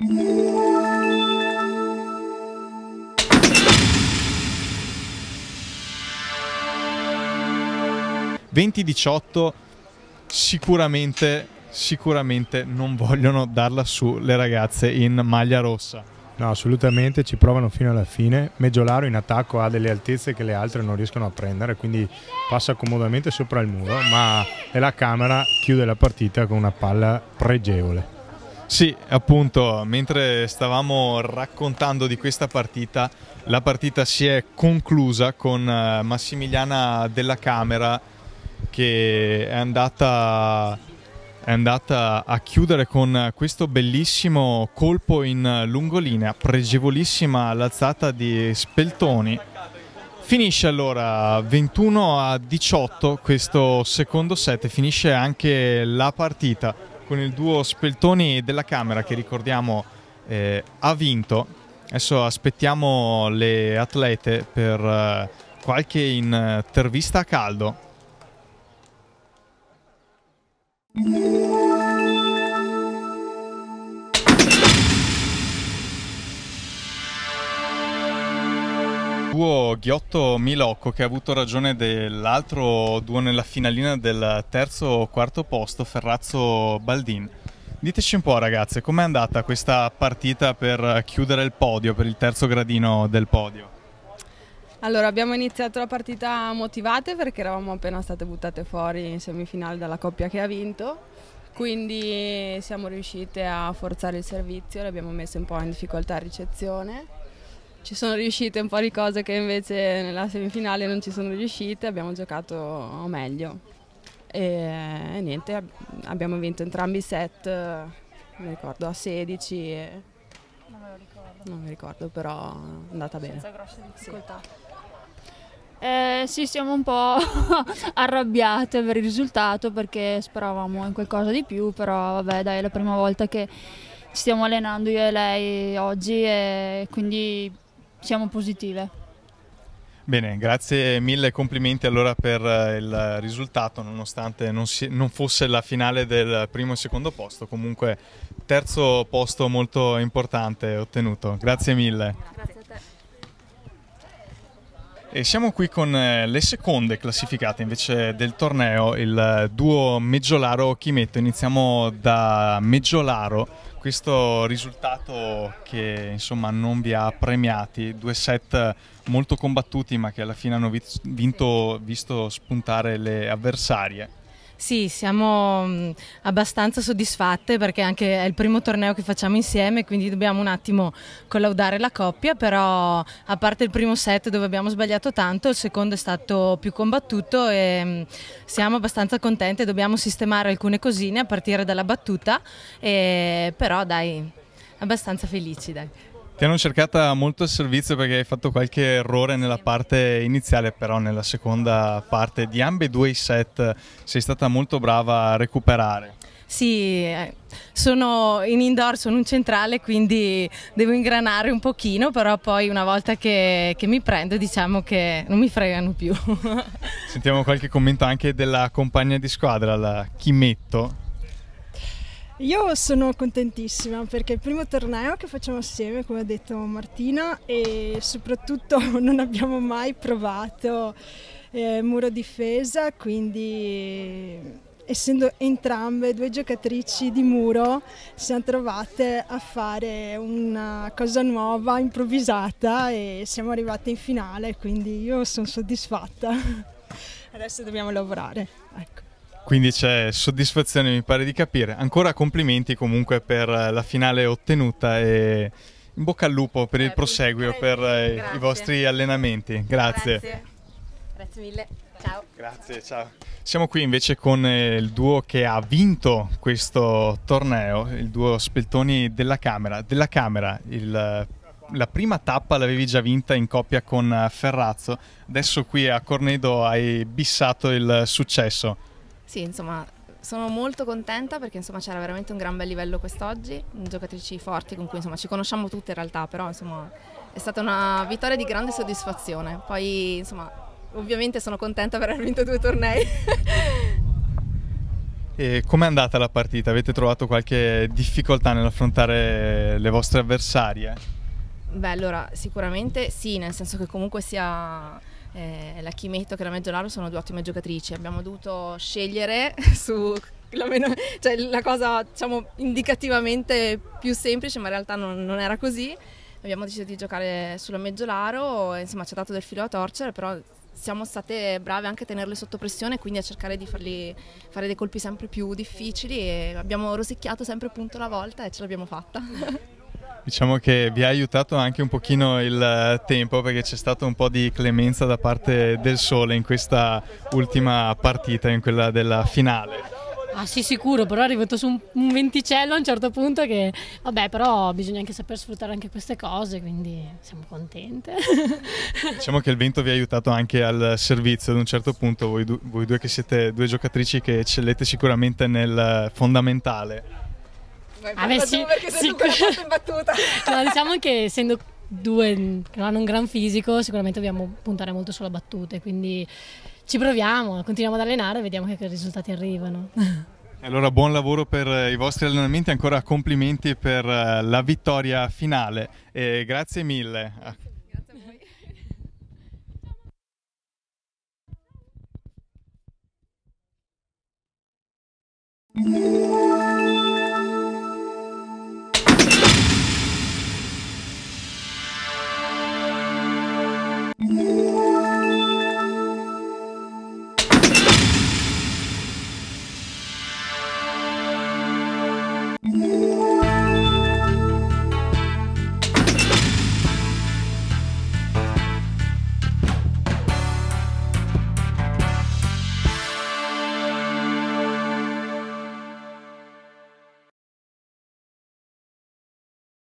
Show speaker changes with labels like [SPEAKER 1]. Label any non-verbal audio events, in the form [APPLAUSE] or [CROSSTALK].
[SPEAKER 1] 2018 sicuramente sicuramente non vogliono darla su le ragazze in maglia rossa. No, assolutamente, ci provano fino alla fine. Meggiolaro in attacco ha delle altezze che le altre non riescono a prendere, quindi passa comodamente sopra il muro, ma la camera chiude la partita con una palla pregevole. Sì, appunto, mentre stavamo raccontando di questa partita, la partita si è conclusa con eh, Massimiliana della Camera che è andata, è andata a chiudere con questo bellissimo colpo in lungolinea, pregevolissima l'alzata di Speltoni. Finisce allora 21 a 18 questo secondo set, finisce anche la partita con il duo Speltoni della Camera che ricordiamo eh, ha vinto. Adesso aspettiamo le atlete per eh, qualche intervista a caldo. duo Ghiotto-Milocco che ha avuto ragione dell'altro duo nella finalina del terzo o quarto posto, Ferrazzo-Baldin. Diteci un po' ragazze, com'è andata questa partita per chiudere il podio, per il terzo gradino del podio?
[SPEAKER 2] Allora, abbiamo iniziato la partita motivate perché eravamo appena state buttate fuori in semifinale dalla coppia che ha vinto, quindi siamo riuscite a forzare il servizio, le abbiamo messe un po' in difficoltà a ricezione ci sono riuscite un po' di cose che invece nella semifinale non ci sono riuscite, abbiamo giocato meglio. E, niente, abbiamo vinto entrambi i set, mi ricordo a 16 e... Non me lo ricordo. Non mi ricordo, però è andata bene. Senza grosse difficoltà. Sì. Eh, sì, siamo un po' [LAUGHS] arrabbiate per il risultato perché speravamo in qualcosa di più, però vabbè dai, è la prima volta che ci stiamo allenando io e lei oggi e quindi siamo positive.
[SPEAKER 1] Bene, grazie mille, complimenti allora per eh, il risultato, nonostante non, si, non, fosse la finale del primo e secondo posto, comunque terzo posto molto importante ottenuto. Grazie mille. Grazie. E siamo qui con eh, le seconde classificate invece del torneo, il eh, duo Meggiolaro-Chimetto. Iniziamo da Meggiolaro, questo risultato che insomma non vi ha premiati, due set molto combattuti ma che alla fine hanno vinto, visto spuntare le avversarie. Sì,
[SPEAKER 2] siamo mm, abbastanza soddisfatte perché anche è il primo torneo che facciamo insieme, quindi dobbiamo un attimo collaudare la coppia, però a parte il primo set dove abbiamo sbagliato tanto, il secondo è stato più combattuto e mm, siamo abbastanza contente, dobbiamo sistemare alcune cosine a partire dalla battuta, e, però dai, abbastanza felici dai.
[SPEAKER 1] Ti hanno cercata molto al servizio perché hai fatto qualche errore nella parte iniziale, però nella seconda parte di ambedue i set sei stata molto brava a recuperare.
[SPEAKER 2] Sì, eh, sono in indoor, sono un centrale, quindi devo ingranare un pochino, però poi una volta che, che mi prendo diciamo che non mi fregano più. [LAUGHS]
[SPEAKER 1] Sentiamo qualche commento anche della compagna di squadra, la Chimetto.
[SPEAKER 2] Io sono contentissima perché è il primo torneo che facciamo assieme, come ha detto Martina, e soprattutto [LAUGHS] non abbiamo mai provato eh, muro difesa, quindi essendo entrambe due giocatrici di muro siamo trovate a fare una cosa nuova, improvvisata e siamo arrivate in finale, quindi io sono soddisfatta. [LAUGHS] Adesso dobbiamo lavorare. Ecco
[SPEAKER 1] quindi c'è soddisfazione mi pare di capire. Ancora complimenti comunque per eh, la finale ottenuta e in bocca al lupo per il eh, proseguio, eh, per i vostri allenamenti. Grazie. Grazie. Grazie mille. Ciao. Grazie, ciao. Siamo qui invece con il duo che ha vinto questo torneo, il duo Speltoni della Camera. Della Camera, il la prima tappa l'avevi già vinta in coppia con Ferrazzo, adesso qui a Cornedo hai bissato il successo.
[SPEAKER 2] Sì, insomma, sono molto contenta perché insomma c'era veramente un gran bel livello quest'oggi, giocatrici forti con cui insomma ci conosciamo tutte in realtà, però insomma è stata una vittoria di grande soddisfazione. Poi insomma ovviamente sono contenta per aver vinto due tornei.
[SPEAKER 1] E com'è andata la partita? Avete trovato qualche difficoltà nell'affrontare le vostre avversarie?
[SPEAKER 2] Beh, allora sicuramente sì, nel senso che comunque sia eh, la Chimetto che la Mezzolaro sono due ottime giocatrici, abbiamo dovuto scegliere [LAUGHS] su la, meno, cioè, la cosa diciamo, indicativamente più semplice, ma in realtà non, non era così. Abbiamo deciso di giocare sulla Meggiolaro, insomma ci ha dato del filo a torcere, però siamo state brave anche a tenerle sotto pressione, quindi a cercare di fargli fare dei colpi sempre più difficili e abbiamo rosicchiato sempre punto alla volta e ce l'abbiamo fatta. [LAUGHS]
[SPEAKER 1] Diciamo che vi ha aiutato anche un pochino il eh, tempo perché c'è stato un po' di clemenza da parte del sole in questa ultima partita, in quella della finale.
[SPEAKER 2] Ah sì sicuro, però è arrivato su un, venticello a un certo punto che vabbè però bisogna anche saper sfruttare anche queste cose, quindi siamo contente.
[SPEAKER 1] [LAUGHS] diciamo che il vento vi ha aiutato anche al servizio ad un certo punto, voi, voi due che siete due giocatrici che eccellete sicuramente nel eh, fondamentale.
[SPEAKER 2] Avessi, sicur- [LAUGHS] no, diciamo che essendo due che hanno un gran fisico, sicuramente dobbiamo puntare molto sulla battuta, quindi ci proviamo, continuiamo ad allenare e vediamo che risultati arrivano.
[SPEAKER 1] [LAUGHS] Allora buon lavoro per eh, i vostri allenamenti, ancora complimenti per eh, la vittoria finale e grazie mille. Ah. Grazie a voi. Thank you.